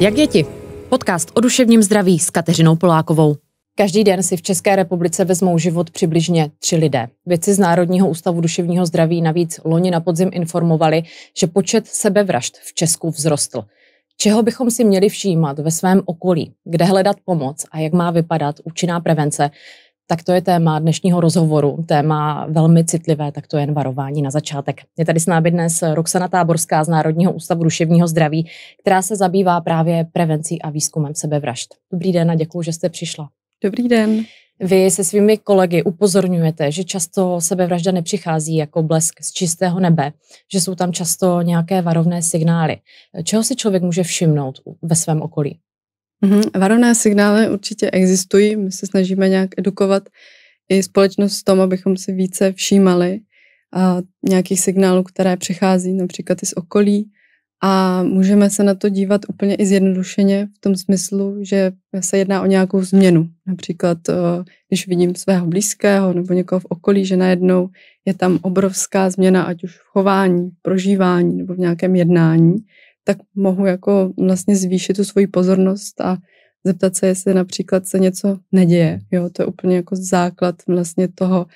Jak děti? Podcast o duševním zdraví s Kateřinou Polákovou. Každý den si v České republice vezmou život přibližně tři lidé. Věci z Národního ústavu duševního zdraví navíc loni na podzim informovali, že počet sebevražd v Česku vzrostl. Čeho bychom si měli všímat ve svém okolí, kde hledat pomoc a jak má vypadat účinná prevence, tak to je téma dnešního rozhovoru, téma velmi citlivé, tak to je jen varování na začátek. Je tady s námi dnes Roxana Táborská z Národního ústavu duševního zdraví, která se zabývá právě prevencí a výzkumem sebevražd. Dobrý den a děkuji, že jste přišla. Dobrý den. Vy se svými kolegy upozorňujete, že často sebevražda nepřichází jako blesk z čistého nebe, že jsou tam často nějaké varovné signály. Čeho si člověk může všimnout ve svém okolí? Mm-hmm. Varovné signály určitě existují. My se snažíme nějak edukovat i společnost v tom, abychom si více všímali a nějakých signálů, které přichází například i z okolí. A můžeme se na to dívat úplně i zjednodušeně v tom smyslu, že se jedná o nějakou změnu. Například, když vidím svého blízkého nebo někoho v okolí, že najednou je tam obrovská změna, ať už v chování, prožívání nebo v nějakém jednání, tak mohu jako vlastně zvýšit tu svoji pozornost a zeptat se, jestli například se něco neděje. Jo, to je úplně jako základ vlastně toho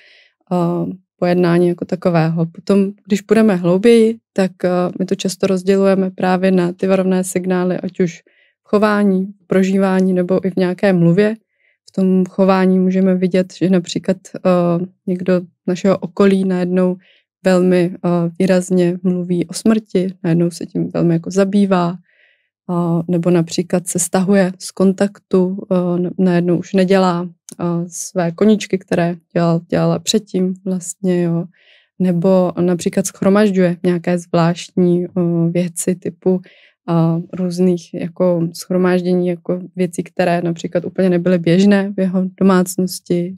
uh, pojednání jako takového. Potom, když půjdeme hlouběji, tak uh, my to často rozdělujeme právě na ty varovné signály, ať už v chování, v prožívání nebo i v nějaké mluvě. V tom chování můžeme vidět, že například uh, někdo našeho okolí najednou velmi eh, výrazně mluví o smrti, najednou se tím velmi jako zabývá, eh, nebo například se stahuje z kontaktu, eh, najednou už nedělá své koníčky, které dělal, dělala předtím vlastně, jo. nebo například schromažďuje nějaké zvláštní věci typu a různých jako schromáždění jako věcí, které například úplně nebyly běžné v jeho domácnosti,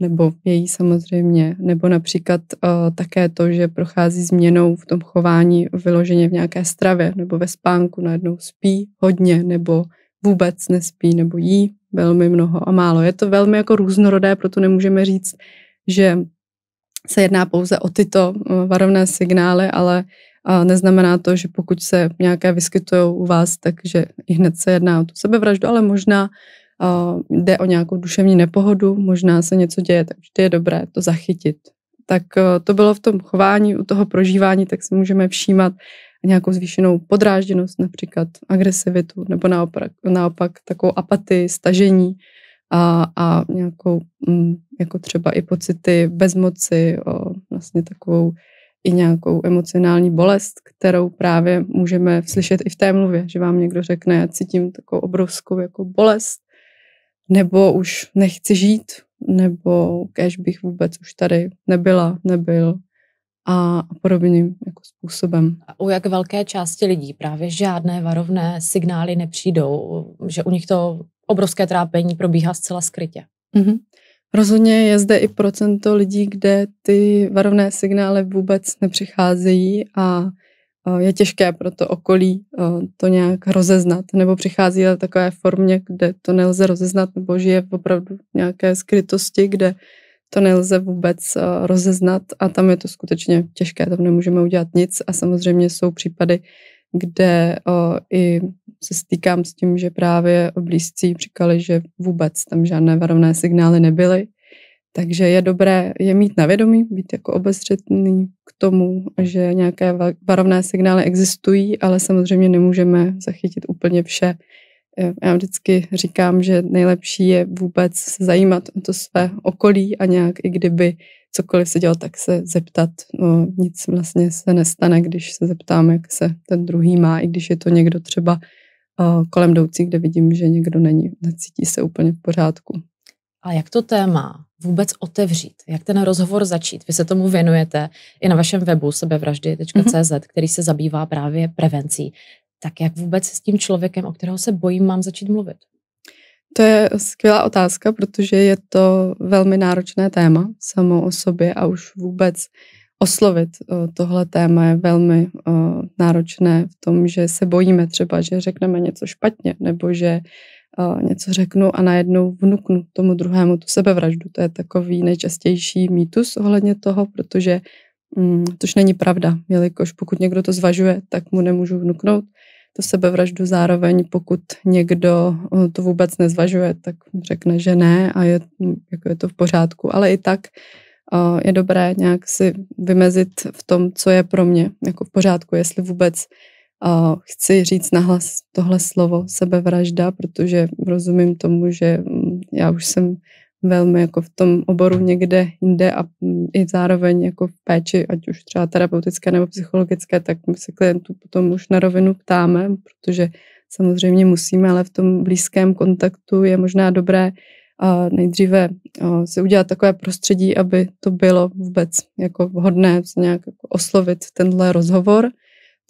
nebo její samozřejmě, nebo například také to, že prochází změnou v tom chování vyloženě v nějaké stravě nebo ve spánku, najednou spí hodně nebo vůbec nespí nebo jí velmi mnoho a málo. Je to velmi jako různorodé, proto nemůžeme říct, že se jedná pouze o tyto varovné signály, ale neznamená to, že pokud se nějaké vyskytují u vás, takže i hned se jedná o tu sebevraždu, ale možná uh, jde o nějakou duševní nepohodu, možná se něco děje, tak vždy je dobré to zachytit. Tak uh, to bylo v tom chování, u toho prožívání, tak si můžeme všímat nějakou zvýšenou podrážděnost, například agresivitu, nebo naopak, naopak takovou apatii, stažení a, a nějakou, mm, jako třeba i pocity bezmoci, o, vlastně takovou i nějakou emocionální bolest, kterou právě můžeme slyšet i v té mluvě, že vám někdo řekne, já cítím takovou obrovskou jako bolest nebo už nechci žít, nebo kež bych vůbec už tady nebyla, nebyl a podobným jako způsobem. U jak velké části lidí právě žádné varovné signály nepřijdou, že u nich to obrovské trápení probíhá zcela skrytě. Mm-hmm. Rozhodně je zde i procento lidí, kde ty varovné signály vůbec nepřicházejí a Eh, je těžké pro to okolí eh, to nějak rozeznat, nebo přichází na takové formě, kde to nelze rozeznat, nebo žije opravdu v nějaké skrytosti, kde to nelze vůbec eh, rozeznat a tam je to skutečně těžké, tam nemůžeme udělat nic a samozřejmě jsou případy, kde i se stýkám s tím, že právě blízcí říkali, že vůbec tam žádné varovné signály nebyly, takže je dobré je mít na vědomí, být jako obezřetný k tomu, že nějaké varovné signály existují, ale samozřejmě nemůžeme zachytit úplně vše. Eh, já vždycky říkám, že nejlepší je vůbec zajímat o to své okolí a nějak i kdyby cokoliv se dělo, tak se zeptat. No, nic vlastně se nestane, když se zeptám, jak se ten druhý má, i když je to někdo třeba eh, kolem jdoucí, kde vidím, že někdo není, necítí se úplně v pořádku. A jak to téma vůbec otevřít? Jak ten rozhovor začít? Vy se tomu věnujete i na vašem webu sebevraždy.cz, mhm. který se zabývá právě prevencí. Tak jak vůbec s tím člověkem, o kterého se bojím, mám začít mluvit? To je skvělá otázka, protože je to velmi náročné téma samo o sobě a už vůbec oslovit eh, tohle téma je velmi eh, náročné v tom, že se bojíme třeba, že řekneme něco špatně nebo že něco řeknu a najednou vnuknu tomu druhému tu sebevraždu. To je takový nejčastější mýtus ohledně toho, protože mm, tož není pravda, jelikož pokud někdo to zvažuje, tak mu nemůžu vnuknout to sebevraždu zároveň, pokud někdo eh, to vůbec nezvažuje, tak řekne, že ne a je, mm, jako je to v pořádku. Ale i tak eh, je dobré nějak si vymezit v tom, co je pro mě jako v pořádku, jestli vůbec a chci říct nahlas tohle slovo sebevražda, protože rozumím tomu, že mm, já už jsem velmi jako v tom oboru někde jinde a mm, i zároveň jako v péči, ať už třeba terapeutické nebo psychologické, tak my se klientů potom už na rovinu ptáme, protože samozřejmě musíme, ale v tom blízkém kontaktu je možná dobré a nejdříve se udělat takové prostředí, aby to bylo vůbec jako vhodné nějak jako oslovit tenhle rozhovor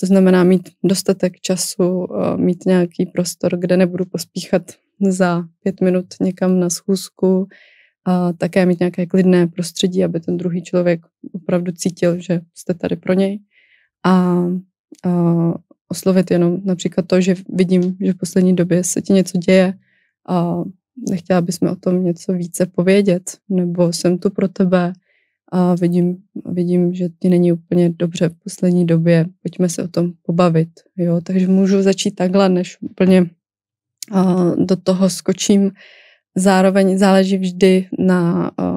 to znamená mít dostatek času, eh, mít nějaký prostor, kde nebudu pospíchat za pět minut někam na schůzku, a také mít nějaké klidné prostředí, aby ten druhý člověk opravdu cítil, že jste tady pro něj. A, a oslovit jenom například to, že vidím, že v poslední době se ti něco děje a nechtěla bychom o tom něco více povědět, nebo jsem tu pro tebe, a vidím, vidím, že ti není úplně dobře v poslední době, pojďme se o tom pobavit. Jo? Takže můžu začít takhle, než úplně a, do toho skočím. Zároveň záleží vždy na a,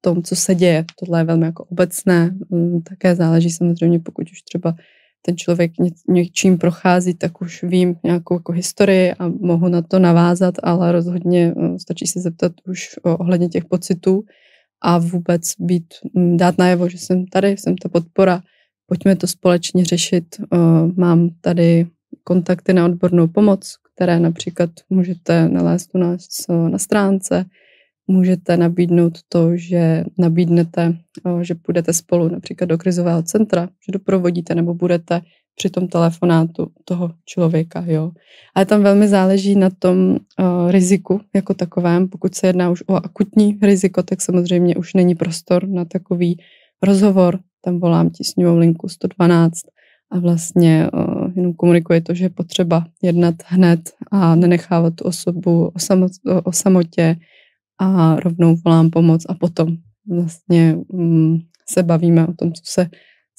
tom, co se děje. Tohle je velmi jako obecné. Mm, také záleží samozřejmě, pokud už třeba ten člověk něčím prochází, tak už vím nějakou jako historii a mohu na to navázat, ale rozhodně e, stačí se zeptat už ohledně těch pocitů a vůbec být, mm, dát najevo, že jsem tady, jsem ta podpora, pojďme to společně řešit. Eh, mám tady kontakty na odbornou pomoc, které například můžete nalézt u nás eh, na stránce, můžete nabídnout to, že nabídnete, eh, že půjdete spolu například do krizového centra, že doprovodíte nebo budete při tom telefonátu toho člověka, jo. Ale tam velmi záleží na tom uh, riziku jako takovém. Pokud se jedná už o akutní riziko, tak samozřejmě už není prostor na takový rozhovor. Tam volám tisňovou linku 112 a vlastně uh, jenom komunikuje to, že je potřeba jednat hned a nenechávat tu osobu o, samo, o samotě a rovnou volám pomoc a potom vlastně um, se bavíme o tom, co se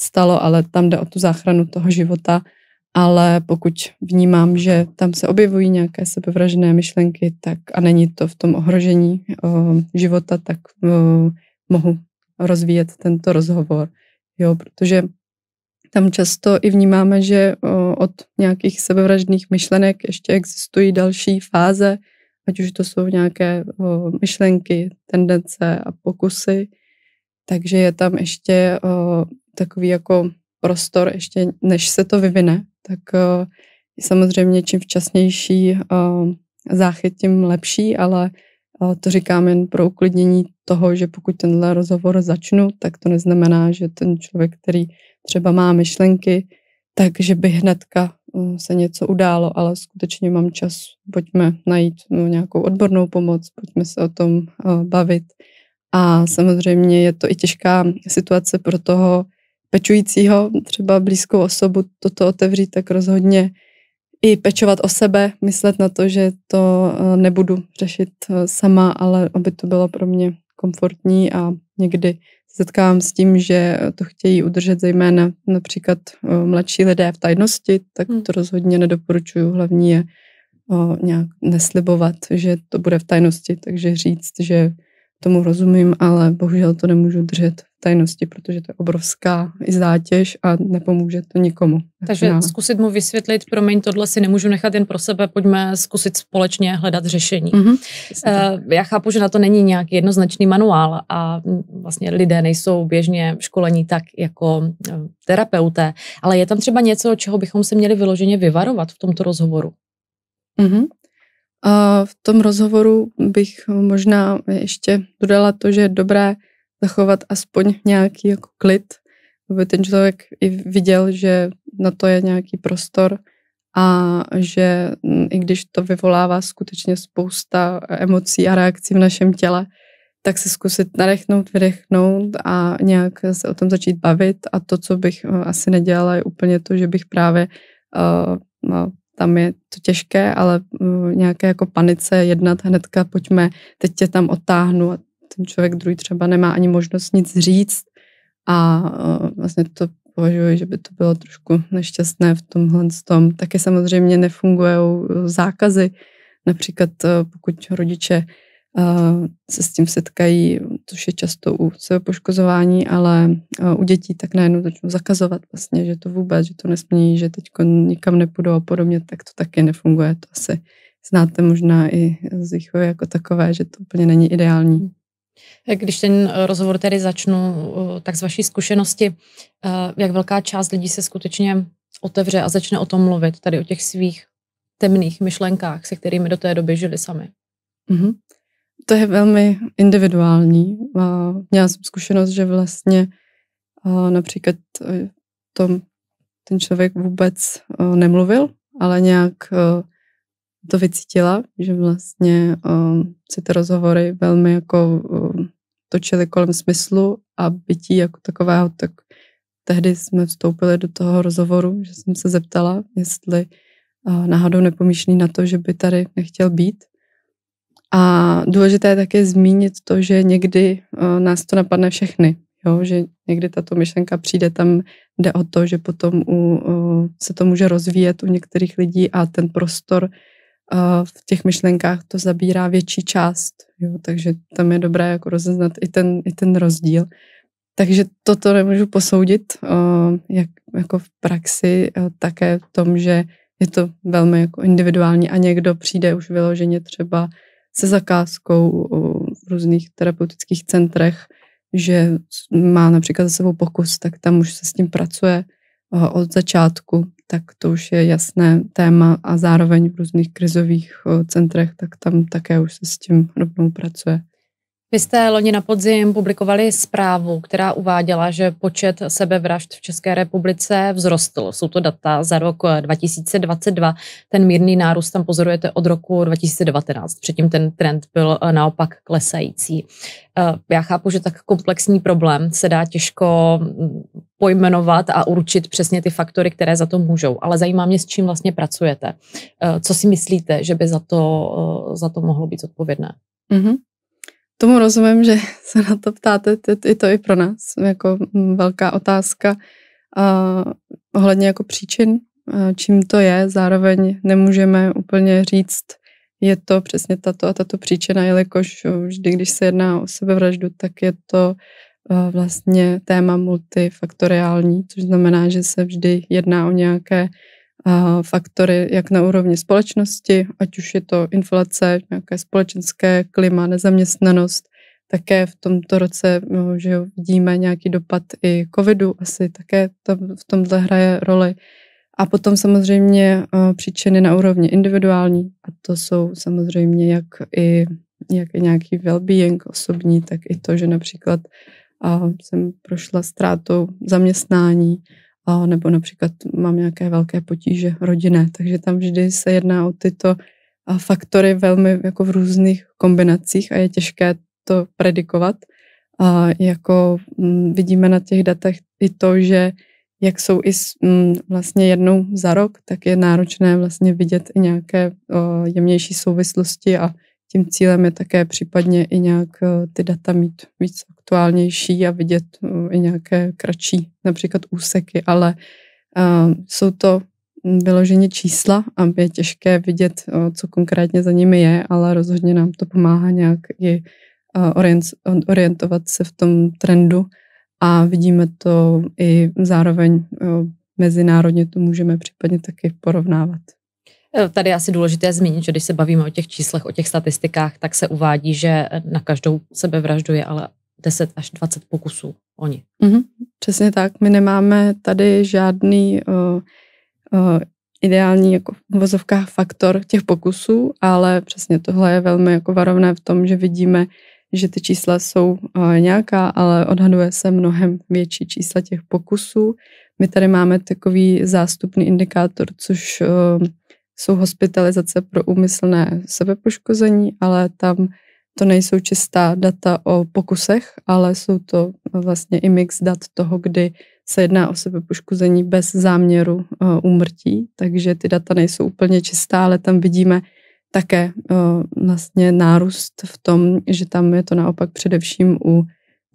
stalo, ale tam jde o tu záchranu toho života. Ale pokud vnímám, že tam se objevují nějaké sebevražné myšlenky tak a není to v tom ohrožení o, života, tak o, mohu rozvíjet tento rozhovor. Jo, protože tam často i vnímáme, že o, od nějakých sebevražných myšlenek ještě existují další fáze, ať už to jsou nějaké o, myšlenky, tendence a pokusy. Takže je tam ještě o, takový jako prostor ještě, než se to vyvine, tak eh, samozřejmě čím včasnější eh, záchyt, tím lepší, ale eh, to říkám jen pro uklidnění toho, že pokud tenhle rozhovor začnu, tak to neznamená, že ten člověk, který třeba má myšlenky, takže by hnedka se něco událo, ale skutečně mám čas, pojďme najít no, nějakou odbornou pomoc, pojďme se o tom bavit. A samozřejmě je to i těžká situace pro toho pečujícího, třeba blízkou osobu, toto otevřít, tak rozhodně i pečovat o sebe, myslet na to, že to e, nebudu řešit e, sama, ale aby to bylo pro mě komfortní a někdy setkávám s tím, že to chtějí udržet zejména například e, mladší lidé v tajnosti, tak hmm. to rozhodně nedoporučuju. Hlavní je nějak neslibovat, že to bude v tajnosti, takže říct, že tomu rozumím, ale bohužel to nemůžu držet tajnosti, protože to je obrovská zátěž a nepomůže to nikomu. Takže finále. zkusit mu vysvětlit, promiň, tohle si nemůžu nechat jen pro sebe, pojďme zkusit společně hledat řešení. Mm-hmm. Uh, já chápu, že na to není nějaký jednoznačný manuál a vlastně lidé nejsou běžně školení tak jako eh, terapeuté, ale je tam třeba něco, čeho bychom se měli vyloženě vyvarovat v tomto rozhovoru? Mm-hmm. A v tom rozhovoru bych možná ještě dodala to, že je dobré zachovat aspoň nějaký jako klid, aby ten člověk i viděl, že na to je nějaký prostor a že mm, i když to vyvolává skutečně spousta emocí a reakcí v našem těle, tak se zkusit nadechnout, vydechnout a nějak se o tom začít bavit. A to, co bych eh, asi nedělala, je úplně to, že bych právě, uh, no, tam je to těžké, ale uh, nějaké jako panice jednat hnedka, pojďme, teď tě tam otáhnu a ten člověk druhý třeba nemá ani možnost nic říct a eh, vlastně to považuji, že by to bylo trošku nešťastné v tomhle tom. Taky samozřejmě nefungují eh, zákazy, například eh, pokud rodiče se s tím setkají, což je často u sebepoškozování, ale u dětí tak najednou začnou zakazovat vlastně, že to vůbec, že to nesmí, že teď nikam nepůjdou a podobně, tak to taky nefunguje. To asi znáte možná i z výchovy jako takové, že to úplně není ideální. Když ten rozhovor tedy začnu, tak z vaší zkušenosti, e, jak velká část lidí se skutečně otevře a začne o tom mluvit, tady o těch svých temných myšlenkách, se kterými do té doby žili sami? Mm-hmm. To je velmi individuální. měla jsem zkušenost, že vlastně například e, to, ten člověk vůbec e, nemluvil, ale nějak to vycítila, že vlastně si ty rozhovory velmi jako točili kolem smyslu a bytí jako takového, tak tehdy jsme vstoupili do toho rozhovoru, že jsem se zeptala, jestli náhodou nepomýšlí na to, že by tady nechtěl být. A důležité je také zmínit to, že někdy nás to napadne všechny, jo? že někdy tato myšlenka přijde, tam jde o to, že potom u, se to může rozvíjet u některých lidí a ten prostor Eh, v těch myšlenkách to zabírá větší část, jo, takže tam je dobré jako rozeznat i ten, i ten rozdíl. Takže toto nemůžu posoudit, eh, jak, jako v praxi, eh, také v tom, že je to velmi jako individuální a někdo přijde už vyloženě třeba se zakázkou v různých terapeutických centrech, že má například za sebou pokus, tak tam už se s tím pracuje od začátku, tak to už je jasné téma a zároveň v různých krizových eh, centrech, tak tam také už se s tím rovnou pracuje. Vy jste loni na podzim publikovali zprávu, která uváděla, že počet sebevražd v České republice vzrostl. Jsou to data za rok 2022. Eh, ten mírný nárůst tam pozorujete od roku 2019. Předtím ten trend byl eh, naopak klesající. Eh, já chápu, že tak komplexní problém se dá těžko mm, pojmenovat a určit přesně ty faktory, které za to můžou. Ale zajímá mě, s čím vlastně pracujete. Co si myslíte, že by za to, za to mohlo být odpovědné? Mm-hmm. Tomu rozumím, že se na to ptáte, je to i pro nás jako velká otázka a ohledně jako příčin, čím to je, zároveň nemůžeme úplně říct, je to přesně tato a tato příčina, jelikož vždy, když se jedná o sebevraždu, tak je to vlastně téma multifaktoriální, což znamená, že se vždy jedná o nějaké faktory jak na úrovni společnosti, ať už je to inflace, nějaké společenské klima, nezaměstnanost. Také v tomto roce no, že vidíme nějaký dopad i covidu, asi také to, v tomhle hraje roli. A potom samozřejmě příčiny na úrovni individuální a to jsou samozřejmě jak i, jak nějaký well-being osobní, tak i to, že například jsem prošla ztrátou zaměstnání, a nebo například mám nějaké velké potíže rodinné, takže tam vždy se jedná o tyto faktory velmi jako v různých kombinacích a je těžké to predikovat. A jako mm, vidíme na těch datech i to, že jak jsou i mm, vlastně jednou za rok, tak je náročné vlastně vidět i nějaké jemnější souvislosti a tím cílem je také případně i nějak ty data mít víc aktuálnější a vidět mm, i nějaké kratší například úseky, ale eh, jsou to vyloženě čísla a je těžké vidět, eh, co konkrétně za nimi je, ale rozhodně nám to pomáhá nějak i eh, orientovat se v tom trendu a vidíme to i zároveň mezinárodně to můžeme případně taky porovnávat. Tady je asi důležité zmínit, že když se bavíme o těch číslech, o těch statistikách, tak se uvádí, že na každou sebevraždu je ale 10 až 20 pokusů oni. Mm-hmm. Přesně tak. My nemáme tady žádný uh, uh, ideální jako v faktor těch pokusů, ale přesně tohle je velmi jako varovné v tom, že vidíme, že ty čísla jsou uh, nějaká, ale odhaduje se mnohem větší čísla těch pokusů. My tady máme takový zástupný indikátor, což uh, jsou hospitalizace pro úmyslné sebepoškození, ale tam to nejsou čistá data o pokusech, ale jsou to vlastně i mix dat toho, kdy se jedná o sebepoškození bez záměru eh, úmrtí, takže ty data nejsou úplně čistá, ale tam vidíme také eh, vlastně nárůst v tom, že tam je to naopak především u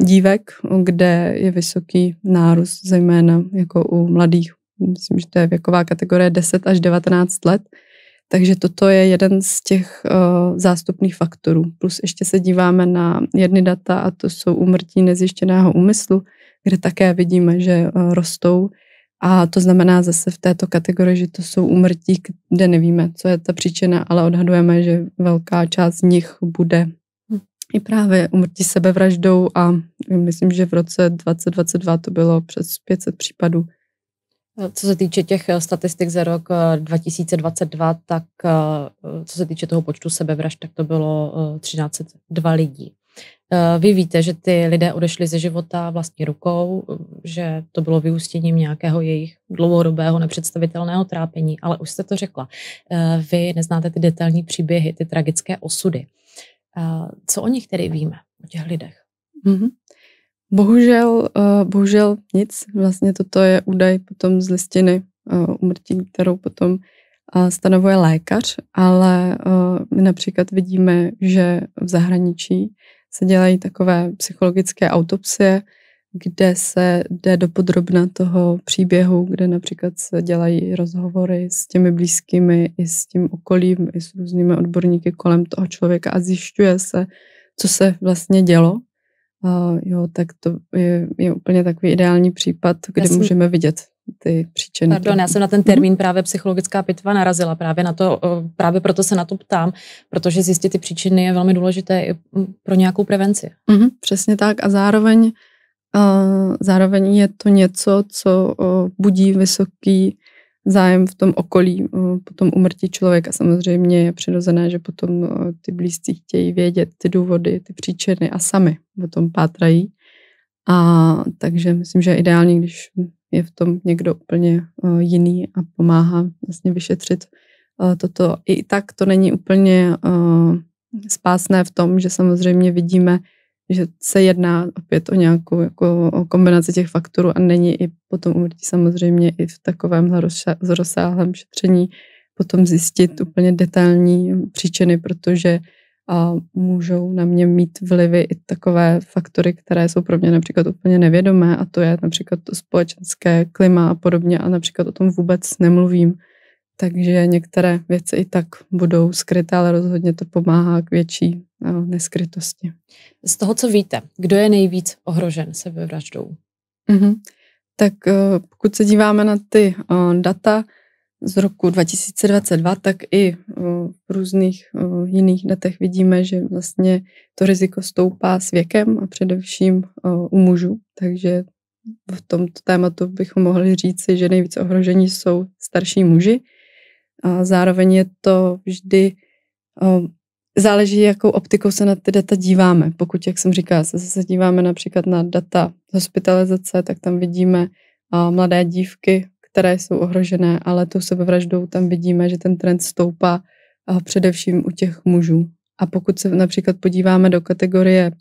dívek, kde je vysoký nárůst, zejména jako u mladých. Myslím, že to je věková kategorie 10 až 19 let, takže toto je jeden z těch uh, zástupných faktorů. Plus ještě se díváme na jedny data a to jsou umrtí nezjištěného úmyslu, kde také vidíme, že uh, rostou. A to znamená zase v této kategorii, že to jsou úmrtí, kde nevíme, co je ta příčina, ale odhadujeme, že velká část z nich bude i právě umrtí sebevraždou a myslím, že v roce 2022 to bylo přes 500 případů No, co se týče těch eh, statistik za rok 2022, eh, tak eh, co se týče toho počtu sebevražd, tak to bylo 1302 lidí. Vy víte, že ty lidé odešli ze života vlastní rukou, že to bylo vyústěním nějakého jejich dlouhodobého nepředstavitelného trápení, ale už jste to řekla. Vy neznáte ty detailní příběhy, ty tragické osudy. Co o nich tedy víme, o těch lidech? Mm-hmm. Bohužel, eh, bohužel nic. Vlastně toto je údaj potom z listiny umrtí, eh, kterou potom eh, stanovuje lékař, ale my například vidíme, že v zahraničí se dělají takové psychologické autopsie, kde se jde do podrobna toho příběhu, kde například se dělají rozhovory s těmi blízkými, i s tím okolím, i s různými odborníky kolem toho člověka a zjišťuje se, co se vlastně dělo Uh, jo, tak to je, je úplně takový ideální případ, kde Jasný. můžeme vidět ty příčiny. Pardon, já jsem na ten termín mhm. právě psychologická pitva narazila, právě na to, právě proto se na to ptám, protože zjistit ty příčiny je velmi důležité i mm, pro nějakou prevenci. Mm-hmm, přesně tak a zároveň, uh, zároveň je to něco, co uh, budí vysoký zájem v tom okolí eh, po tom umrtí člověka. Samozřejmě je přirozené, že potom eh, ty blízcí chtějí vědět ty důvody, ty příčiny a sami o tom pátrají. A takže myslím, že je ideální, když je v tom někdo úplně eh, jiný a pomáhá vlastně vyšetřit toto. I tak to není úplně spásné v tom, že samozřejmě vidíme že se jedná opět o nějakou jako, o kombinaci těch faktorů a není i potom umrtí samozřejmě i v takovém rozsáhlém šetření potom zjistit mm. úplně detailní příčiny, protože a můžou na mě mít vlivy i takové faktory, které jsou pro mě například úplně nevědomé a to je například to společenské klima a podobně a například o tom vůbec nemluvím. Takže některé věci i tak budou skryté, ale rozhodně to pomáhá k větší eh, neskrytosti. Z toho, co víte, kdo je nejvíc ohrožen sebevraždou? Mm-hmm. Tak eh, pokud se díváme na ty eh, data z roku 2022, tak i v různých jiných datech vidíme, že vlastně to riziko stoupá s věkem a především u mužů. Takže v tomto tématu bychom mohli říci, že nejvíc ohrožení jsou starší muži a zároveň je to vždy, o, eh, záleží, jakou optikou se na ty data díváme. Pokud, jak jsem říkala, se zase díváme například na data hospitalizace, tak tam vidíme o, eh, mladé dívky, které jsou ohrožené, ale tou sebevraždou tam vidíme, že ten trend stoupá o, eh, především u těch mužů. A pokud se například podíváme do kategorie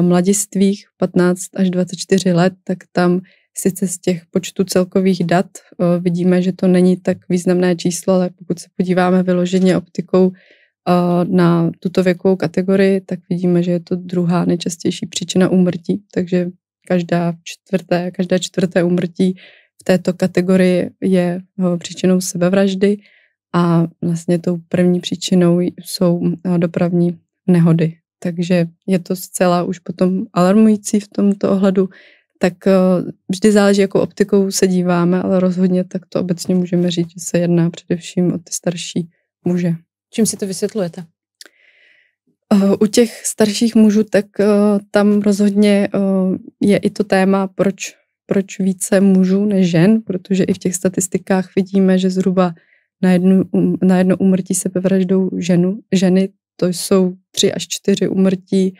mladistvých 15 až 24 let, tak tam Sice z těch počtu celkových dat eh, vidíme, že to není tak významné číslo, ale pokud se podíváme vyloženě optikou eh, na tuto věkovou kategorii, tak vidíme, že je to druhá nejčastější příčina úmrtí, takže každá čtvrté, každá čtvrté úmrtí v této kategorii je eh, příčinou sebevraždy a vlastně tou první příčinou jsou dopravní nehody. Takže je to zcela už potom alarmující v tomto ohledu, tak eh, vždy záleží, jakou optikou se díváme, ale rozhodně tak to obecně můžeme říct, že se jedná především o ty starší muže. Čím si to vysvětlujete? Eh, u těch starších mužů, tak eh, tam rozhodně je i to téma, proč, proč více mužů než žen, protože i v těch statistikách vidíme, že zhruba na, jednu, um, na jedno umrtí sebevraždou ženu, ženy, to jsou tři až čtyři umrtí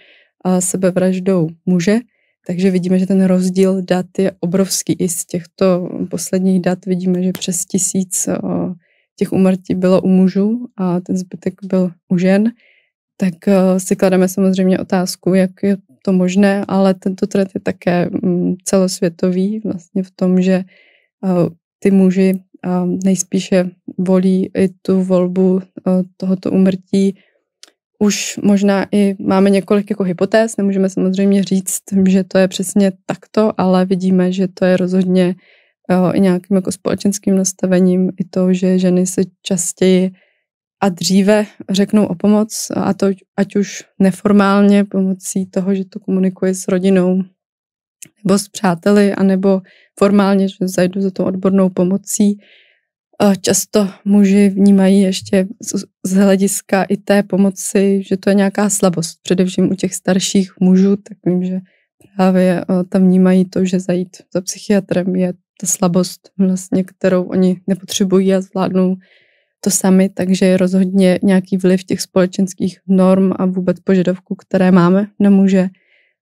sebevraždou muže. Takže vidíme, že ten rozdíl dat je obrovský. I z těchto posledních dat vidíme, že přes tisíc eh, těch umrtí bylo u mužů a ten zbytek byl u žen. Tak eh, si klademe samozřejmě otázku, jak je to možné, ale tento trend je také mm, celosvětový vlastně v tom, že eh, ty muži nejspíše volí i tu volbu tohoto umrtí už možná i máme několik jako hypotéz, nemůžeme samozřejmě říct, že to je přesně takto, ale vidíme, že to je rozhodně jo, eh, i nějakým jako společenským nastavením, i to, že ženy se častěji a dříve řeknou o pomoc, a to ať už neformálně pomocí toho, že to komunikuje s rodinou nebo s přáteli, anebo formálně, že zajdu za tou odbornou pomocí, Často muži vnímají ještě z hlediska i té pomoci, že to je nějaká slabost. Především u těch starších mužů, tak vím, že právě eh, tam vnímají to, že zajít za psychiatrem je ta slabost, vlastně, kterou oni nepotřebují a zvládnou to sami, takže je rozhodně nějaký vliv těch společenských norm a vůbec požadavků, které máme na muže,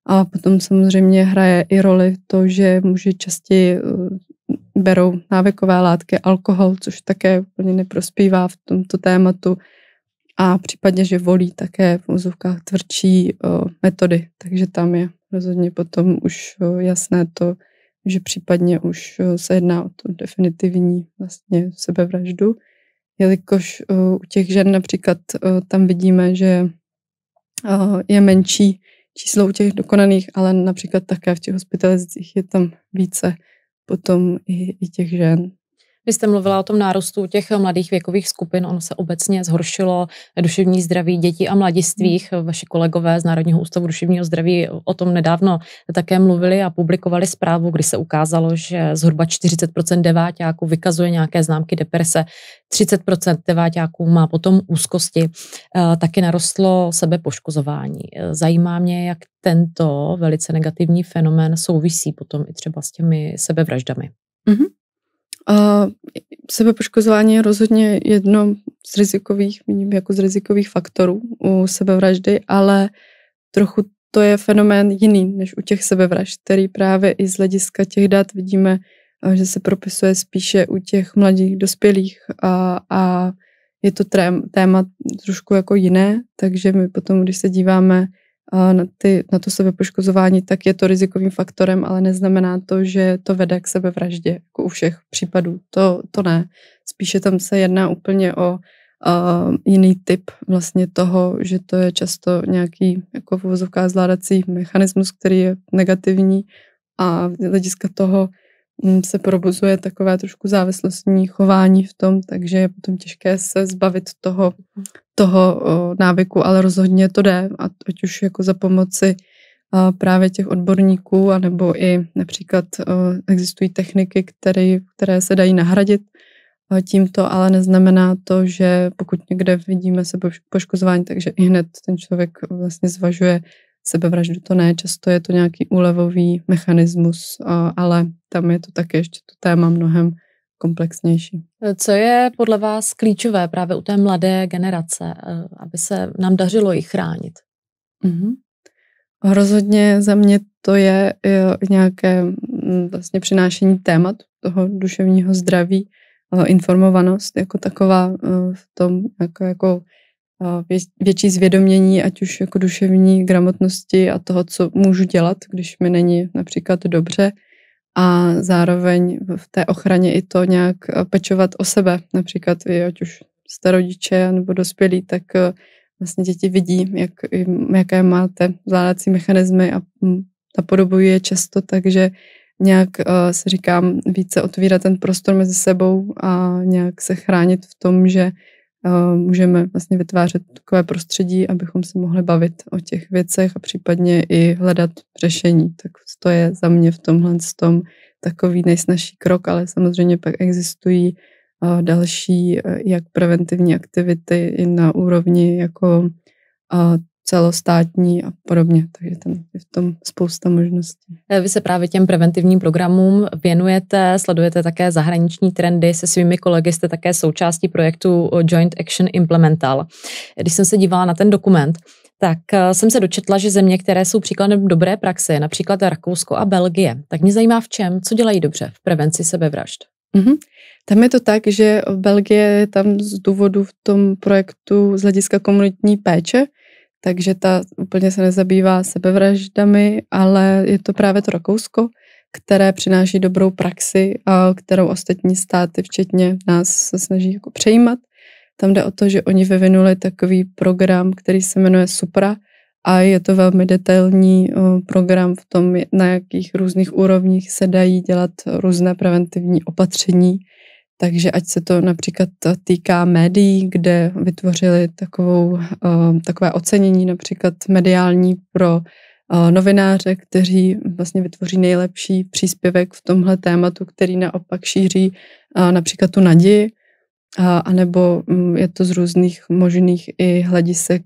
a potom samozřejmě hraje i roli to, že muži častěji eh, berou návykové látky, alkohol, což také úplně neprospívá v tomto tématu a případně, že volí také v úzovkách tvrdší eh, metody, takže tam je rozhodně potom už eh, jasné to, že případně už se jedná o tu definitivní vlastně sebevraždu, jelikož u těch žen například tam vidíme, že je menší číslo u těch dokonaných, ale například také v těch hospitalizacích je tam více potom i, i těch žen. Vy jste mluvila o tom nárostu těch mladých věkových skupin. Ono se obecně zhoršilo duševní zdraví dětí a mladistvých. Vaši kolegové z Národního ústavu duševního zdraví o tom nedávno také mluvili a publikovali zprávu, kdy se ukázalo, že zhruba 40 deváťáků vykazuje nějaké známky deprese, 30 deváťáků má potom úzkosti. Eh, taky narostlo sebepoškozování. Eh, zajímá mě, jak tento velice negativní fenomén souvisí potom i třeba s těmi sebevraždami. Mm-hmm. A sebepoškozování je rozhodně jedno z rizikových, vidím jako z rizikových faktorů u sebevraždy, ale trochu to je fenomén jiný než u těch sebevražd, který právě i z hlediska těch dat vidíme, že se propisuje spíše u těch mladých dospělých a, a je to téma trošku jako jiné, takže my potom, když se díváme na, ty, na to sebepoškozování, tak je to rizikovým faktorem, ale neznamená to, že to vede k sebevraždě, jako u všech případů. To, to ne. Spíše tam se jedná úplně o uh, jiný typ vlastně toho, že to je často nějaký jako vůzovká zvládací mechanismus, který je negativní a z hlediska toho hm, se probuzuje takové trošku závislostní chování v tom, takže je potom těžké se zbavit toho toho návyku, ale rozhodně to jde, ať už jako za pomoci právě těch odborníků, anebo i například existují techniky, které, které se dají nahradit tímto, ale neznamená to, že pokud někde vidíme se poškozování, takže i hned ten člověk vlastně zvažuje sebevraždu, to ne, často je to nějaký úlevový mechanismus, ale tam je to taky ještě to téma mnohem komplexnější. Co je podle vás klíčové právě u té mladé generace, eh, aby se nám dařilo ji chránit? Mm-hmm. Rozhodně za mě to je eh, nějaké mm, vlastně přinášení témat toho duševního zdraví, informovanost jako taková eh, v tom jako, jako větší zvědomění, ať už jako duševní gramotnosti a toho, co můžu dělat, když mi není například dobře, a zároveň v té ochraně i to nějak eh, pečovat o sebe. Například, ať už jste rodiče nebo dospělí, tak eh, vlastně děti vidí, jak, jaké máte zvládací mechanismy a napodobují mm, je často, takže nějak eh, se říkám více otvírat ten prostor mezi sebou a nějak se chránit v tom, že Eh, můžeme vlastně vytvářet takové prostředí, abychom se mohli bavit o těch věcech a případně i hledat řešení. Tak to je za mě v tomhle v tom takový nejsnažší krok, ale samozřejmě pak existují eh, další eh, jak preventivní aktivity i na úrovni jako celostátní a podobně. Takže tam je v tom spousta možností. Eh, vy se právě těm preventivním programům věnujete, sledujete také zahraniční trendy, se svými kolegy jste také součástí projektu eh, Joint Action Implemental. Když jsem se dívala na ten dokument, tak eh, jsem se dočetla, že země, které jsou příkladem dobré praxe, například Rakousko a Belgie, tak mě zajímá v čem, co dělají dobře v prevenci sebevražd. Mm-hmm. Tam je to tak, že v Belgie je tam z důvodu v tom projektu z hlediska komunitní péče, takže ta úplně se nezabývá sebevraždami, ale je to právě to Rakousko, které přináší dobrou praxi, a kterou ostatní státy, včetně nás, se snaží jako přejímat. Tam jde o to, že oni vyvinuli takový program, který se jmenuje Supra a je to velmi detailní program v tom, na jakých různých úrovních se dají dělat různé preventivní opatření, takže ať se to například týká médií, kde vytvořili takovou, eh, takové ocenění například mediální pro eh, novináře, kteří vlastně vytvoří nejlepší příspěvek v tomhle tématu, který naopak šíří eh, například tu naději, anebo mm, je to z různých možných i hledisek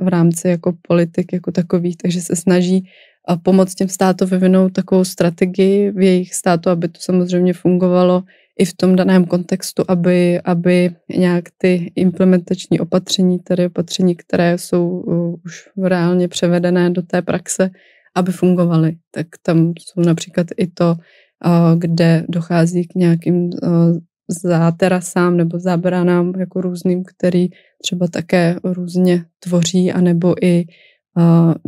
v rámci jako politik jako takových, takže se snaží pomoct těm státu vyvinout takovou strategii v jejich státu, aby to samozřejmě fungovalo i v tom daném kontextu, aby, aby nějak ty implementační opatření, tedy opatření, které jsou už reálně převedené do té praxe, aby fungovaly. Tak tam jsou například i to, kde dochází k nějakým záterasám nebo zábranám jako různým, který třeba také různě tvoří, anebo i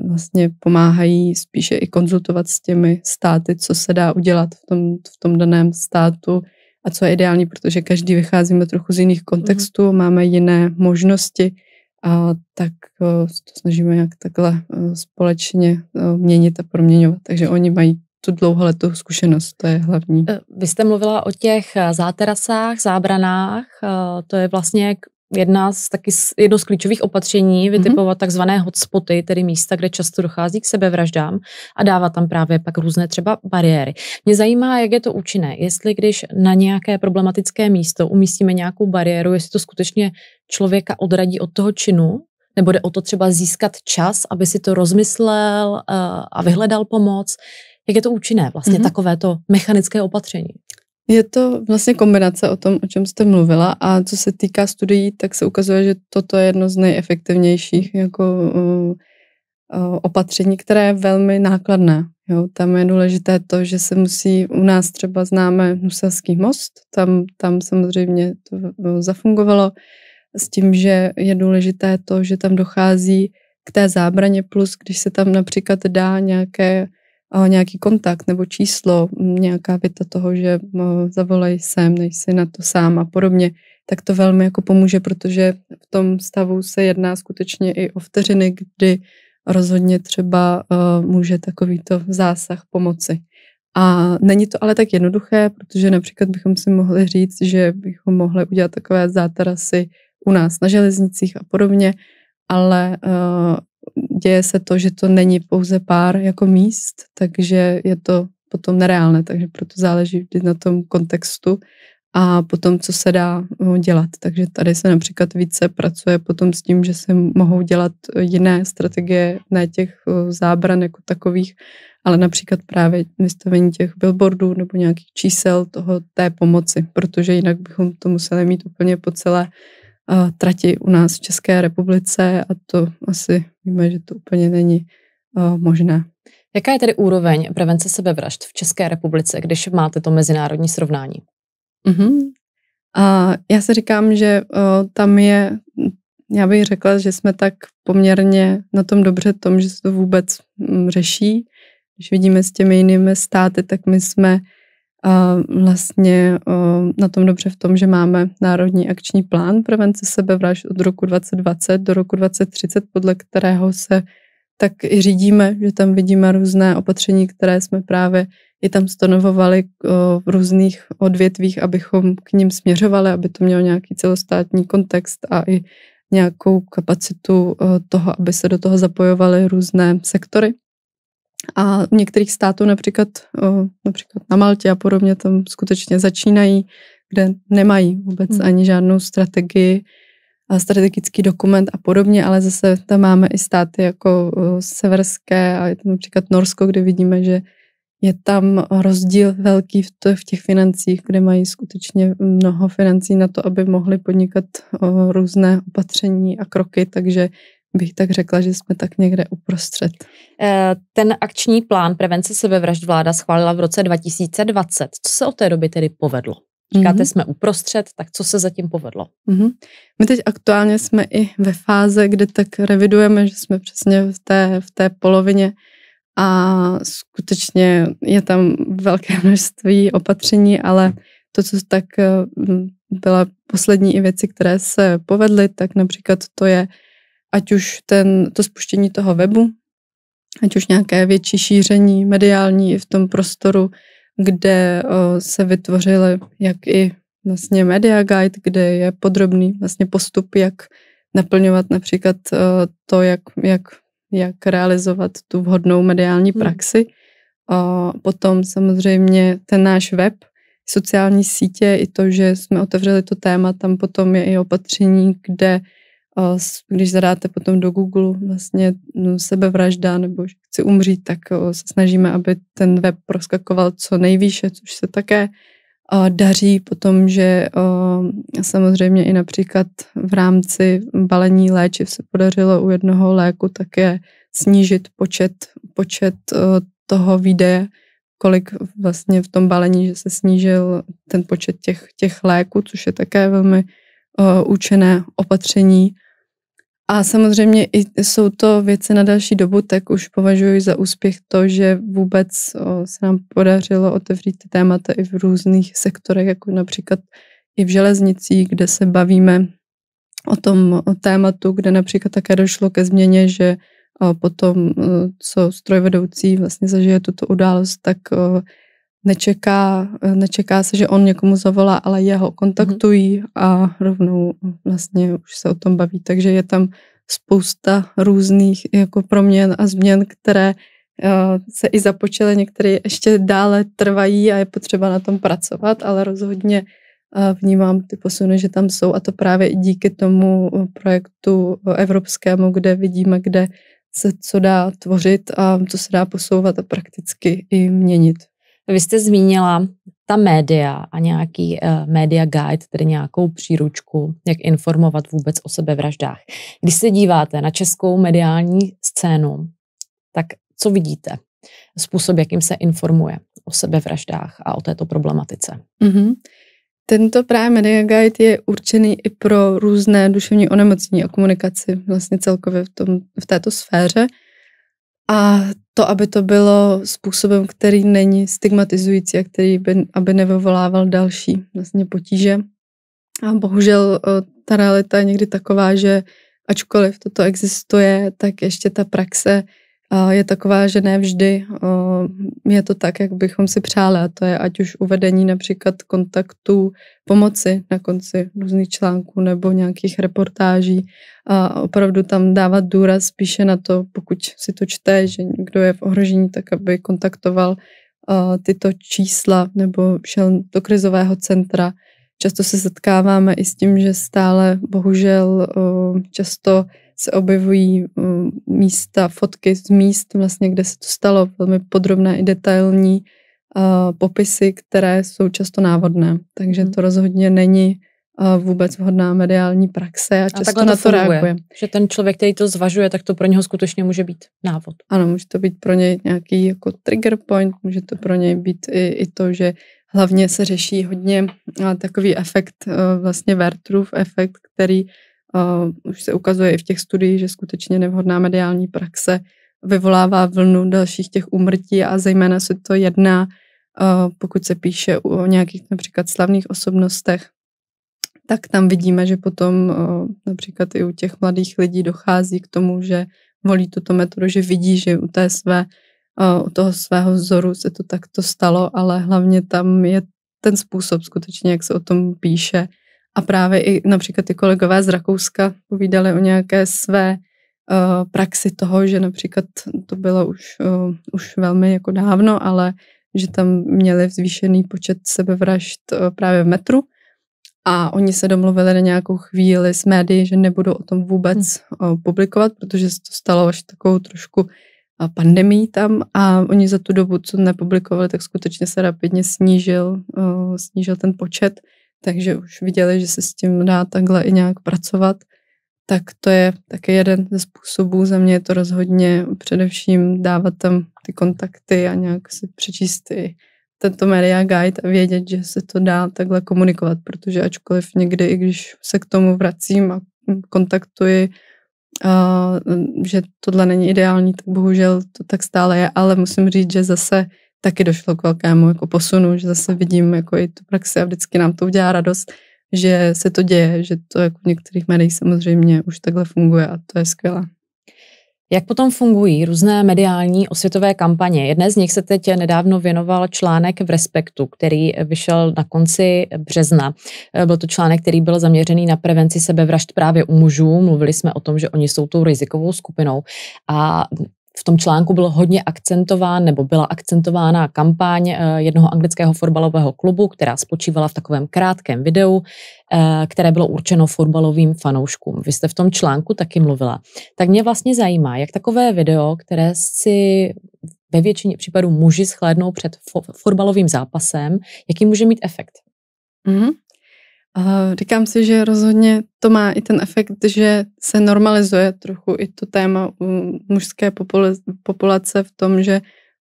vlastně pomáhají spíše i konzultovat s těmi státy, co se dá udělat v tom, v tom daném státu, a co je ideální, protože každý vycházíme trochu z jiných kontextů, mm-hmm. máme jiné možnosti, a tak eh, to snažíme nějak takhle eh, společně eh, měnit a proměňovat. Takže oni mají tu dlouholetou zkušenost, to je hlavní. Vy jste mluvila o těch záterasách, zábranách, to je vlastně jedna z, taky jedno z klíčových opatření mhm. vytipovat mm-hmm. takzvané hotspoty, tedy místa, kde často dochází k sebevraždám a dávat tam právě pak různé třeba bariéry. Mě zajímá, jak je to účinné, jestli když na nějaké problematické místo umístíme nějakou bariéru, jestli to skutečně člověka odradí od toho činu, nebo jde o to třeba získat čas, aby si to rozmyslel eh, a vyhledal pomoc. Jak je to účinné, vlastně mm-hmm. takovéto mechanické opatření? Je to vlastně kombinace o tom, o čem jste mluvila a co se týká studií, tak se ukazuje, že toto je jedno z nejefektivnějších jako eh, eh, opatření, které je velmi nákladné. Jo, tam je důležité to, že se musí, u nás třeba známe Nuselský most, tam, tam samozřejmě to eh, zafungovalo s tím, že je důležité to, že tam dochází k té zábraně, plus když se tam například dá nějaké nějaký kontakt nebo číslo, nějaká věta toho, že eh, zavolej sem, nejsi na to sám a podobně, tak to velmi jako pomůže, protože v tom stavu se jedná skutečně i o vteřiny, kdy rozhodně třeba eh, může takovýto zásah pomoci. A není to ale tak jednoduché, protože například bychom si mohli říct, že bychom mohli udělat takové zátarasy u nás na železnicích a podobně, ale eh, děje se to, že to není pouze pár jako míst, takže je to potom nereálné, takže proto záleží vždy na tom kontextu a potom, co se dá eh, dělat. Takže tady se například více pracuje potom s tím, že se mohou dělat eh, jiné strategie, ne těch eh, zábran jako takových, ale například právě vystavení těch billboardů nebo nějakých čísel toho té pomoci, protože jinak bychom to museli mít úplně po celé trati u nás v České republice a to asi víme, že to úplně není uh, možné. Jaká je tedy úroveň prevence sebevražd v České republice, když máte to mezinárodní srovnání? Uh-huh. A já se říkám, že uh, tam je, já bych řekla, že jsme tak poměrně na tom dobře tom, že se to vůbec um, řeší. Když vidíme s těmi jinými státy, tak my jsme a vlastně na tom dobře v tom, že máme Národní akční plán prevence sebevražd od roku 2020 do roku 2030, podle kterého se tak i řídíme, že tam vidíme různé opatření, které jsme právě i tam stanovovali v různých odvětvích, abychom k ním směřovali, aby to mělo nějaký celostátní kontext a i nějakou kapacitu toho, aby se do toho zapojovaly různé sektory a v některých států, například, například na Maltě a podobně, tam skutečně začínají, kde nemají vůbec hmm. ani žádnou strategii, a strategický dokument a podobně, ale zase tam máme i státy jako severské a je tam například Norsko, kde vidíme, že je tam rozdíl velký v, v těch financích, kde mají skutečně mnoho financí na to, aby mohli podnikat různé opatření a kroky, takže bych tak řekla, že jsme tak někde uprostřed. Eh, ten akční plán prevence sebevražd vláda schválila v roce 2020. Co se od té doby tedy povedlo? Říkáte, mm-hmm. jsme uprostřed, tak co se zatím povedlo? Mm-hmm. My teď aktuálně jsme i ve fáze, kde tak revidujeme, že jsme přesně v té, v té polovině a skutečně je tam velké množství opatření, ale to, co tak eh, byla poslední i věci, které se povedly, tak například to je ať už ten, to spuštění toho webu, ať už nějaké větší šíření mediální v tom prostoru, kde se vytvořily jak i vlastně media guide, kde je podrobný vlastně postup, jak naplňovat například to, jak, jak, jak realizovat tu vhodnou mediální hmm. praxi. Hmm. Potom samozřejmě ten náš web, sociální sítě, i to, že jsme otevřeli to téma, tam potom je i opatření, kde když zadáte potom do Google vlastně no, sebevražda nebo že chci umřít, tak se snažíme, aby ten web proskakoval co nejvýše, což se také daří potom, že samozřejmě i například v rámci balení léčiv se podařilo u jednoho léku také snížit počet, počet toho výdeje, kolik vlastně v tom balení, že se snížil ten počet těch, těch léků, což je také velmi učené opatření a samozřejmě i jsou to věci na další dobu, tak už považuji za úspěch to, že vůbec o, se nám podařilo otevřít ty témata i v různých sektorech, jako například i v železnicí, kde se bavíme o tom o tématu, kde například také došlo ke změně, že o, potom, o, co strojvedoucí vlastně zažije tuto událost, tak o, nečeká, nečeká se, že on někomu zavolá, ale jeho kontaktují a rovnou vlastně už se o tom baví, takže je tam spousta různých jako proměn a změn, které eh, se i započaly, některé ještě dále trvají a je potřeba na tom pracovat, ale rozhodně eh, vnímám ty posuny, že tam jsou a to právě i díky tomu eh, projektu evropskému, kde vidíme, kde se co dá tvořit a co se dá posouvat a prakticky i měnit. Vy jste zmínila ta média a nějaký uh, media guide, tedy nějakou příručku, jak informovat vůbec o sebevraždách. Když se díváte na českou mediální scénu, tak co vidíte? Způsob, jakým se informuje o sebevraždách a o této problematice. Mm-hmm. Tento právě Media Guide je určený i pro různé duševní onemocnění a komunikaci vlastně celkově v, tom, v této sféře. A to, aby to bylo způsobem, který není stigmatizující a který by, aby nevyvolával další vlastně potíže. A bohužel eh, ta realita je někdy taková, že ačkoliv toto existuje, tak ještě ta praxe je taková, že ne vždy je to tak, jak bychom si přáli. A to je ať už uvedení například kontaktů pomoci na konci různých článků nebo nějakých reportáží. A opravdu tam dávat důraz spíše na to, pokud si to čte, že někdo je v ohrožení, tak aby kontaktoval tyto čísla nebo šel do krizového centra. Často se setkáváme i s tím, že stále bohužel často se objevují mm, místa, fotky z míst, vlastně, kde se to stalo, velmi podrobné i detailní popisy, které jsou často návodné. Takže mhm. to rozhodně není vůbec vhodná mediální praxe a často a to na to funguje, reaguje. Že ten člověk, který to zvažuje, tak to pro něho skutečně může být návod. Ano, může to být pro něj nějaký jako trigger point, může to pro něj být i, i to, že hlavně se řeší hodně takový efekt, e, vlastně Wertrův efekt, který Uh, už se ukazuje i v těch studiích, že skutečně nevhodná mediální praxe vyvolává vlnu dalších těch úmrtí a zejména se to jedná, uh, pokud se píše o nějakých například slavných osobnostech, tak tam vidíme, že potom uh, například i u těch mladých lidí dochází k tomu, že volí tuto metodu, že vidí, že u té své, u toho svého vzoru se to takto stalo, ale hlavně tam je ten způsob skutečně, jak se o tom píše, a právě i například ty kolegové z Rakouska povídali o nějaké své uh, praxi toho, že například to bylo už, uh, už velmi jako dávno, ale že tam měli zvýšený počet sebevražd uh, právě v metru a oni se domluvili na nějakou chvíli s médií, že nebudou o tom vůbec uh, publikovat, protože se to stalo až takovou trošku uh, pandemí tam a oni za tu dobu, co nepublikovali, tak skutečně se rapidně snížil, uh, snížil ten počet takže už viděli, že se s tím dá takhle i nějak pracovat, tak to je také jeden ze způsobů. Za mě je to rozhodně především dávat tam ty kontakty a nějak si přečíst i tento media guide a vědět, že se to dá takhle komunikovat, protože ačkoliv někdy, i když se k tomu vracím a kontaktuji, a, že tohle není ideální, tak bohužel to tak stále je, ale musím říct, že zase taky došlo k velkému jako posunu, že zase vidím jako i tu praxi a vždycky nám to udělá radost, že se to děje, že to jako v některých médiích samozřejmě už takhle funguje a to je skvělé. Jak potom fungují různé mediální osvětové kampaně? Jedné z nich se teď nedávno věnoval článek v Respektu, který vyšel na konci března. Byl to článek, který byl zaměřený na prevenci sebevražd právě u mužů. Mluvili jsme o tom, že oni jsou tou rizikovou skupinou. A v tom článku bylo hodně akcentován nebo byla akcentována kampaň eh, jednoho anglického fotbalového klubu, která spočívala v takovém krátkém videu, eh, které bylo určeno fotbalovým fanouškům. Vy jste v tom článku taky mluvila. Tak mě vlastně zajímá, jak takové video, které si ve většině případů muži schlédnou před fotbalovým zápasem, jaký může mít efekt? Mm-hmm. Říkám si, že rozhodně to má i ten efekt, že se normalizuje trochu i to téma u mužské populace v tom, že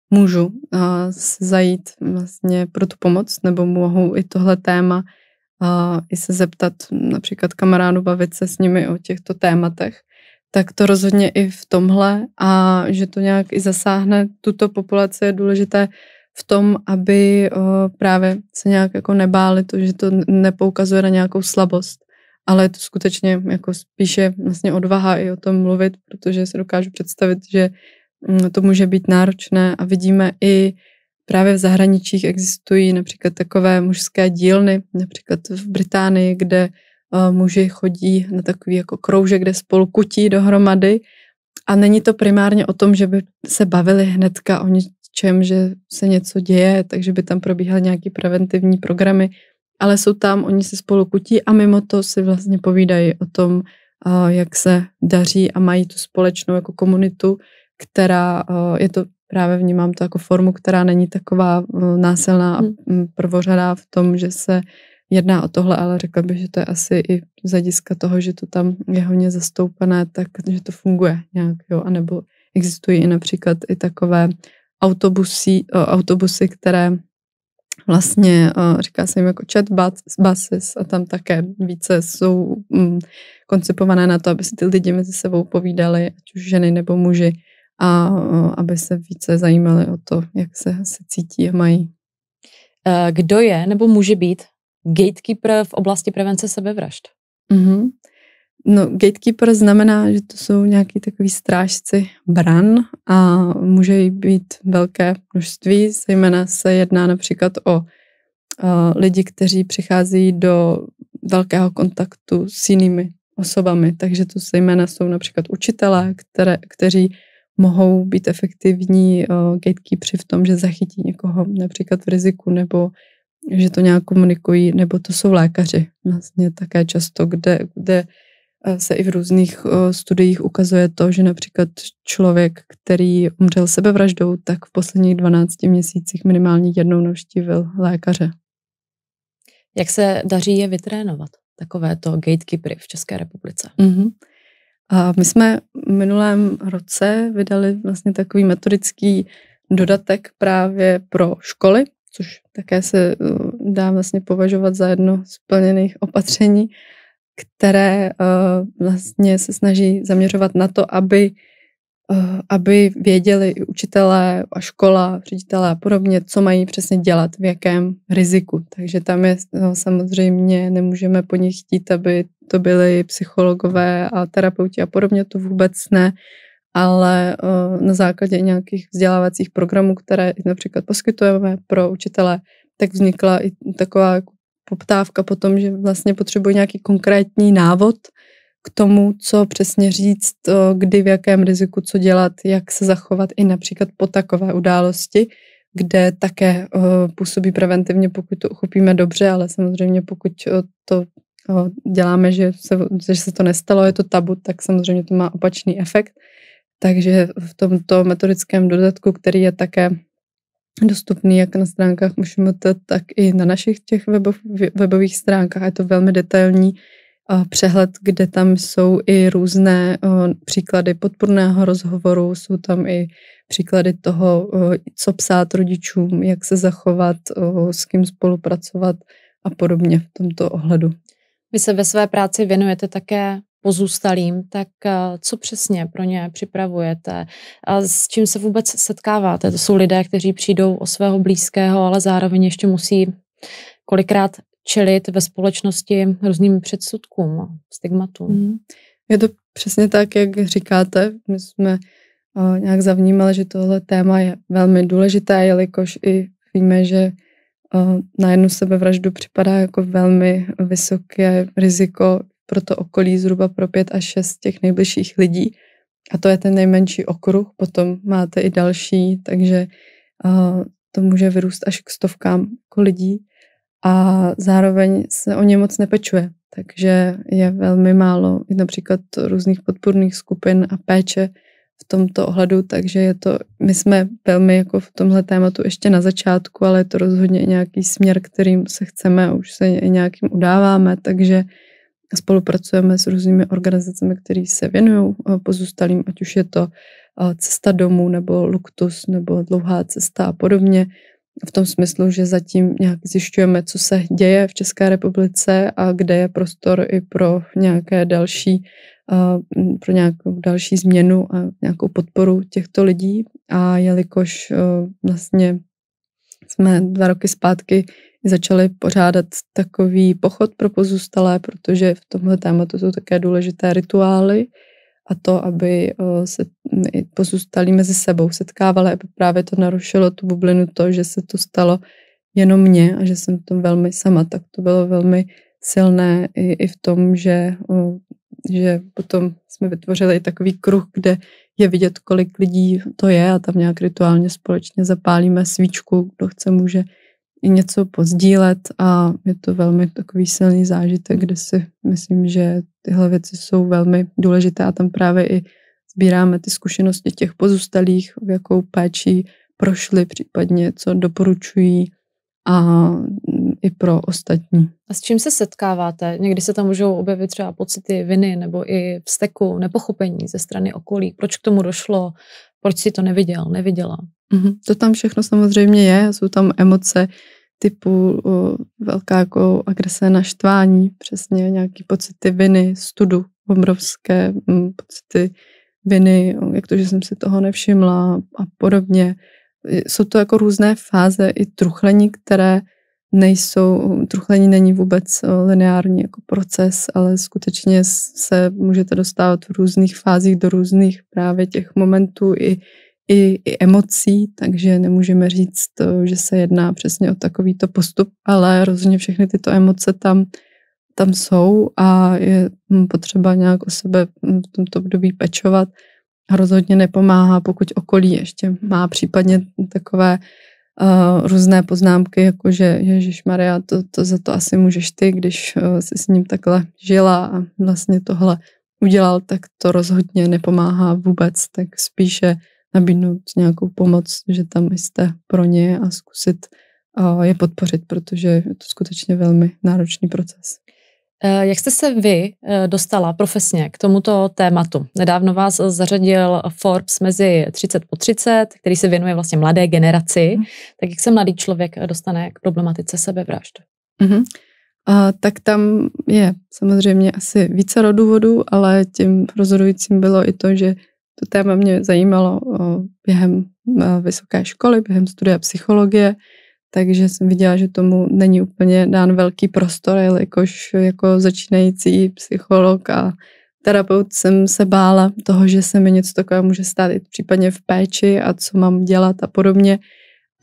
můžu zajít vlastně pro tu pomoc, nebo mohu i tohle téma i se zeptat například kamarádu, bavit se s nimi o těchto tématech, tak to rozhodně i v tomhle a že to nějak i zasáhne tuto populaci je důležité v tom, aby eh, právě se nějak jako nebáli to, že to nepoukazuje na nějakou slabost, ale je to skutečně jako spíše vlastně odvaha i o tom mluvit, protože se dokážu představit, že mm, to může být náročné a vidíme i právě v zahraničích existují například takové mužské dílny, například v Británii, kde eh, muži chodí na takový jako kroužek, kde spolu kutí dohromady a není to primárně o tom, že by se bavili hnedka o, čem, že se něco děje, takže by tam probíhaly nějaké preventivní programy, ale jsou tam, oni se spolu kutí a mimo to si vlastně povídají o tom, jak se daří a mají tu společnou jako komunitu, která je to právě vnímám to jako formu, která není taková e, násilná a hmm. prvořadá v tom, že se jedná o tohle, ale řekla bych, že to je asi i z hlediska toho, že to tam je hodně zastoupené, tak že to funguje nějak, jo, anebo existují i například i takové autobusy, eh, autobusy které vlastně, eh, říká se jim jako chat buses a tam také více jsou mm, koncipované na to, aby si ty lidi mezi sebou povídali, ať už ženy nebo muži, a eh, aby se více zajímali o to, jak se, se cítí a mají. Kdo je nebo může být gatekeeper v oblasti prevence sebevražd? Mm-hmm. No, gatekeeper znamená, že to jsou nějaký takový strážci bran a může být velké množství, zejména se jedná například o eh, lidi, kteří přichází do velkého kontaktu s jinými osobami. Takže to zejména jsou například učitelé, které, kteří mohou být efektivní eh, gatekeepři v tom, že zachytí někoho například v riziku nebo že to nějak komunikují, nebo to jsou lékaři. Vlastně také často, kde, kde Eh, se i v různých eh, studiích ukazuje to, že například člověk, který umřel sebevraždou, tak v posledních 12 měsících minimálně jednou navštívil lékaře. Jak se daří je vytrénovat, takovéto gatekeepery v České republice? Mm-hmm. A my jsme v minulém roce vydali vlastně takový metodický dodatek právě pro školy, což také se eh, dá vlastně považovat za jedno z plněných opatření, které eh, vlastně se snaží zaměřovat na to, aby eh, aby věděli i učitelé a škola, ředitelé a podobně, co mají přesně dělat, v jakém riziku. Takže tam je no, samozřejmě, nemůžeme po nich chtít, aby to byli psychologové a terapeuti a podobně, to vůbec ne, ale na základě nějakých vzdělávacích programů, které například poskytujeme pro učitele, tak vznikla i taková jako poptávka po tom, že vlastně potřebuji nějaký konkrétní návod k tomu, co přesně říct, kdy, v jakém riziku, co dělat, jak se zachovat i například po takové události, kde také působí preventivně, pokud to uchopíme dobře, ale samozřejmě pokud to děláme, že se, že se to nestalo, je to tabu, tak samozřejmě to má opačný efekt. Takže v tomto metodickém dodatku, který je také dostupný jak na stránkách MŠMT, tak i na našich těch webov, webových stránkách. Je to velmi detailní přehled, kde tam jsou i různé příklady podporného rozhovoru, jsou tam i příklady toho, co psát rodičům, jak se zachovat, s kým spolupracovat a podobně v tomto ohledu. Vy se ve své práci věnujete také pozůstalým, tak eh, co přesně pro ně připravujete? A s čím se vůbec setkáváte? To jsou lidé, kteří přijdou o svého blízkého, ale zároveň ještě musí kolikrát čelit ve společnosti různým předsudkům, stigmatům. Mhm. Je to přesně tak, jak říkáte. My jsme eh, nějak zavnímali, že tohle téma je velmi důležité, jelikož i víme, že eh, na jednu sebevraždu připadá jako velmi vysoké riziko pro to okolí zhruba pro pět až šest těch nejbližších lidí. A to je ten nejmenší okruh, potom máte i další, takže uh, to může vyrůst až k stovkám jako lidí a zároveň se o ně moc nepečuje, takže je velmi málo například různých podpůrných skupin a péče v tomto ohledu, takže je to, my jsme velmi jako v tomhle tématu ještě na začátku, ale je to rozhodně nějaký směr, kterým se chceme, už se nějakým udáváme, takže Spolupracujeme s různými organizacemi, které se věnují eh, pozůstalým, ať už je to eh, cesta domů nebo luktus nebo dlouhá cesta a podobně. V tom smyslu, že zatím nějak zjišťujeme, co se děje v České republice a kde je prostor i pro nějaké další, eh, pro nějakou další změnu a nějakou podporu těchto lidí. A jelikož vlastně jsme dva roky zpátky začali pořádat takový pochod pro pozůstalé, protože v tomhle tématu jsou také důležité rituály a to, aby eh, se pozůstalí mezi sebou setkávali, aby právě to narušilo tu bublinu to, že se to stalo jenom mně a že jsem v tom velmi sama, tak to bylo velmi silné i, i v tom, že, že potom jsme vytvořili takový kruh, kde je vidět, kolik lidí to je a tam nějak rituálně společně zapálíme svíčku, kdo chce, může něco pozdílet a je to velmi takový silný zážitek, kde si myslím, že tyhle věci jsou velmi důležité a tam právě i sbíráme ty zkušenosti těch pozůstalých, v jakou péči prošli, případně co doporučují a mm, i pro ostatní. A s čím se setkáváte? Někdy se tam můžou objevit třeba pocity viny nebo i vzteku, nepochopení ze strany okolí. Proč k tomu došlo? proč si to neviděl, neviděla. Mm-hmm. To tam všechno samozřejmě je, jsou tam emoce typu o, velká jako agrese, naštvání, přesně nějaký pocity viny, studu, obrovské m, mm, pocity viny, jak to, že jsem si toho nevšimla a podobně. Jsou to jako různé fáze i truchlení, které nejsou, truchlení není vůbec eh, lineární jako proces, ale skutečně se můžete dostávat v různých fázích do různých právě těch momentů i, i, i emocí, takže nemůžeme říct, eh, že se jedná přesně o takovýto postup, ale rozhodně všechny tyto emoce tam, tam jsou a je hm, potřeba nějak o sebe hm, v tomto období pečovat. rozhodně nepomáhá, pokud okolí ještě má případně takové Eh, různé poznámky, jako že Ježíš Maria, to, to za to asi můžeš ty, když eh, jsi s ním takhle žila a vlastně tohle udělal, tak to rozhodně nepomáhá vůbec, tak spíše nabídnout nějakou pomoc, že tam jste pro ně a zkusit eh, je podpořit, protože je to skutečně velmi náročný proces. Eh, jak jste se vy eh, dostala profesně k tomuto tématu? Nedávno vás zařadil Forbes mezi 30 po 30, který se věnuje vlastně mladé generaci. Mhm. Tak jak se mladý člověk dostane k problematice sebevražd? Uh-huh. Mhm. A, tak tam je samozřejmě asi více důvodů, ale tím rozhodujícím bylo i to, že to téma mě zajímalo eh, během vysoké školy, během studia psychologie, takže jsem viděla, že tomu není úplně dán velký prostor, jelikož jako začínající psycholog a terapeut jsem se bála toho, že se mi něco takového může stát, i případně v péči a co mám dělat a podobně.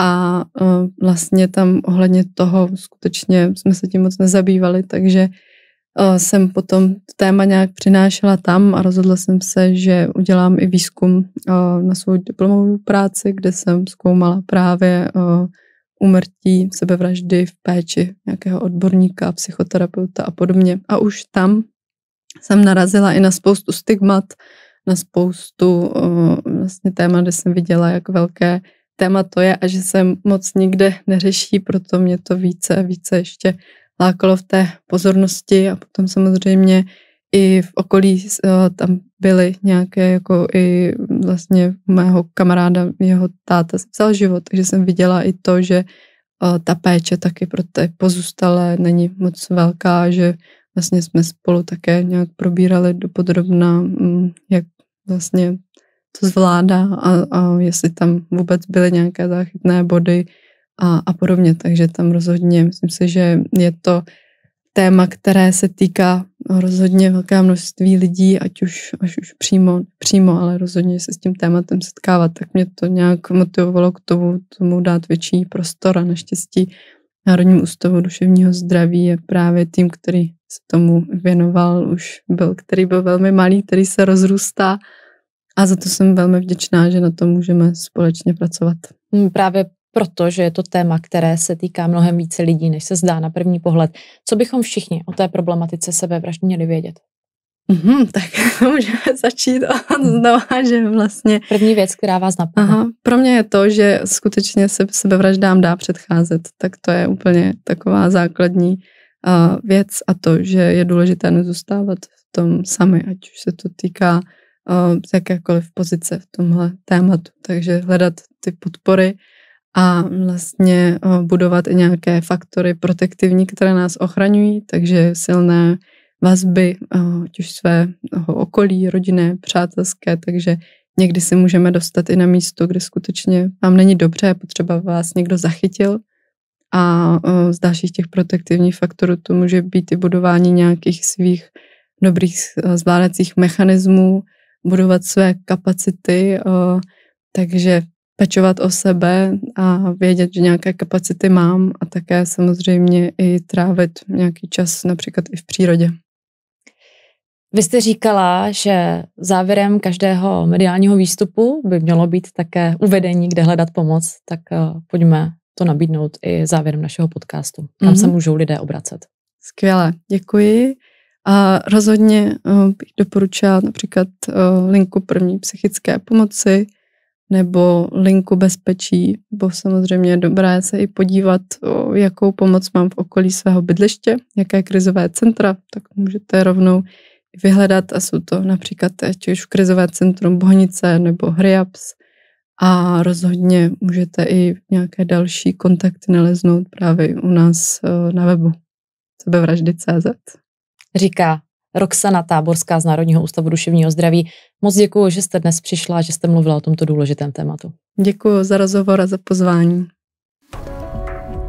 A uh, vlastně tam ohledně toho skutečně jsme se tím moc nezabývali, takže uh, jsem potom téma nějak přinášela tam a rozhodla jsem se, že udělám i výzkum uh, na svou diplomovou práci, kde jsem zkoumala právě uh, umrtí, sebevraždy v péči nějakého odborníka, psychoterapeuta a podobně. A už tam jsem narazila i na spoustu stigmat, na spoustu uh, vlastně témat, kde jsem viděla, jak velké téma to je a že se moc nikde neřeší, proto mě to více a více ještě lákalo v té pozornosti a potom samozřejmě i v okolí eh, tam byly nějaké, jako i vlastně mého kamaráda, jeho táta se vzal život, takže jsem viděla i to, že eh, ta péče taky pro ty pozůstalé není moc velká, že vlastně jsme spolu také nějak probírali dopodrobna, mm, jak vlastně to zvládá a, a jestli tam vůbec byly nějaké záchytné body a, a podobně. Takže tam rozhodně myslím si, že je to téma, které se týká rozhodně velké množství lidí, ať už, až už přímo, přímo, ale rozhodně se s tím tématem setkávat, tak mě to nějak motivovalo k tomu, tomu dát větší prostor a naštěstí Národním ústavu duševního zdraví je právě tým, který se tomu věnoval, už byl, který byl velmi malý, který se rozrůstá a za to jsem velmi vděčná, že na to můžeme společně pracovat. Právě protože je to téma, které se týká mnohem více lidí, než se zdá na první pohled. Co bychom všichni o té problematice sebevražd měli vědět? Mm-hmm, tak můžeme začít od znova, že vlastně... První věc, která vás napadá. Aha, pro mě je to, že skutečně se sebevraždám dá předcházet, tak to je úplně taková základní uh, věc a to, že je důležité nezůstávat v tom sami, ať už se to týká uh, jakékoliv pozice v tomhle tématu, takže hledat ty podpory, a vlastně eh, budovat i nějaké faktory protektivní, které nás ochraňují, takže silné vazby, eh, ať už svého okolí, rodinné, přátelské, takže někdy si můžeme dostat i na místo, kde skutečně vám není dobře, potřeba vás někdo zachytil a eh, z dalších těch protektivních faktorů to může být i budování nějakých svých dobrých zvládacích mechanismů, budovat své kapacity, takže pečovat o sebe a vědět, že nějaké kapacity mám a také samozřejmě i trávit nějaký čas například i v přírodě. Vy jste říkala, že závěrem každého mediálního výstupu by mělo být také uvedení, kde hledat pomoc, tak eh, pojďme to nabídnout i závěrem našeho podcastu. Tam mm-hmm. se můžou lidé obracet. Skvěle, děkuji. A rozhodně eh, bych doporučila například eh, linku první psychické pomoci, nebo linku bezpečí, nebo samozřejmě je dobré se i podívat, o jakou pomoc mám v okolí svého bydliště, jaké krizové centra, tak můžete rovnou vyhledat a jsou to například ať už krizové centrum Bohnice nebo Hriaps a rozhodně můžete i nějaké další kontakty naleznout právě u nás na webu sebevraždy.cz. Říká Roxana Táborská z Národního ústavu duševního zdraví. Moc děkuji, že jste dnes přišla a že jste mluvila o tomto důležitém tématu. Děkuji za rozhovor a za pozvání.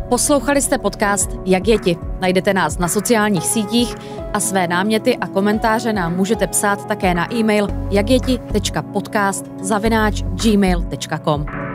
Poslouchali jste podcast Jak je ti. Najdete nás na sociálních sítích a své náměty a komentáře nám můžete psát také na e-mail jakjeti.podcast zavináč gmail.com.